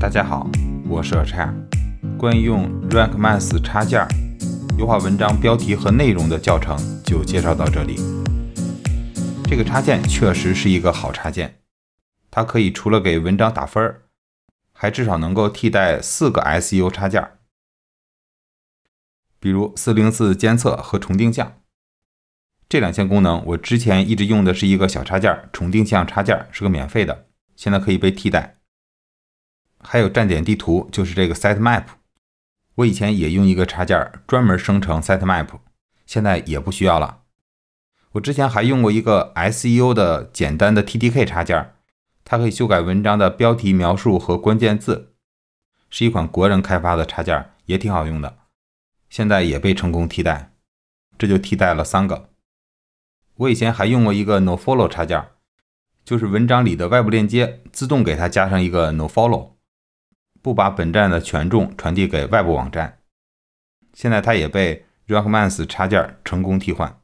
大家好，我是 h a r 关于用 RankMath 插件优化文章标题和内容的教程就介绍到这里。这个插件确实是一个好插件，它可以除了给文章打分，还至少能够替代四个 SEO 插件，比如404监测和重定向这两项功能。我之前一直用的是一个小插件重定向插件，是个免费的，现在可以被替代。还有站点地图，就是这个 sitemap。我以前也用一个插件专门生成 sitemap，现在也不需要了。我之前还用过一个 SEO 的简单的 TDK 插件，它可以修改文章的标题、描述和关键字，是一款国人开发的插件，也挺好用的。现在也被成功替代，这就替代了三个。我以前还用过一个 nofollow 插件，就是文章里的外部链接自动给它加上一个 nofollow。不把本站的权重传递给外部网站。现在它也被 r a c k m a t h 插件成功替换。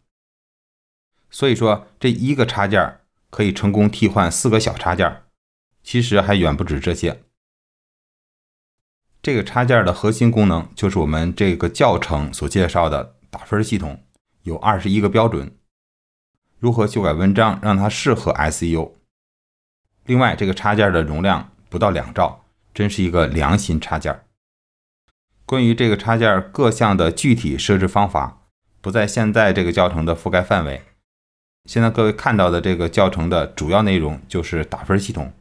所以说这一个插件可以成功替换四个小插件，其实还远不止这些。这个插件的核心功能就是我们这个教程所介绍的打分系统，有二十一个标准，如何修改文章让它适合 SEO。另外，这个插件的容量不到两兆。真是一个良心插件儿。关于这个插件各项的具体设置方法，不在现在这个教程的覆盖范围。现在各位看到的这个教程的主要内容就是打分系统，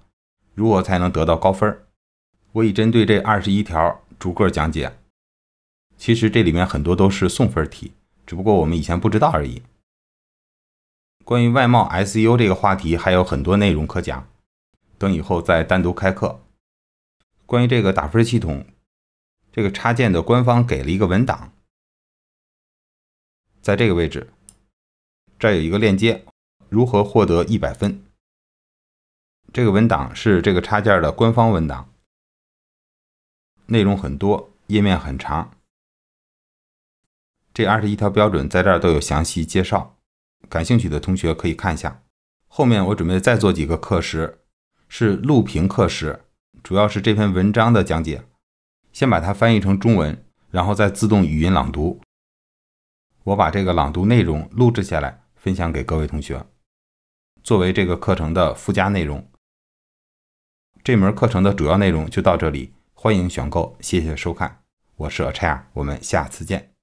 如何才能得到高分？我已针对这二十一条逐个讲解。其实这里面很多都是送分题，只不过我们以前不知道而已。关于外贸 SEO 这个话题还有很多内容可讲，等以后再单独开课。关于这个打分系统，这个插件的官方给了一个文档，在这个位置，这有一个链接，如何获得一百分。这个文档是这个插件的官方文档，内容很多，页面很长。这二十一条标准在这儿都有详细介绍，感兴趣的同学可以看一下。后面我准备再做几个课时，是录屏课时。主要是这篇文章的讲解，先把它翻译成中文，然后再自动语音朗读。我把这个朗读内容录制下来，分享给各位同学，作为这个课程的附加内容。这门课程的主要内容就到这里，欢迎选购，谢谢收看，我是阿 r 我们下次见。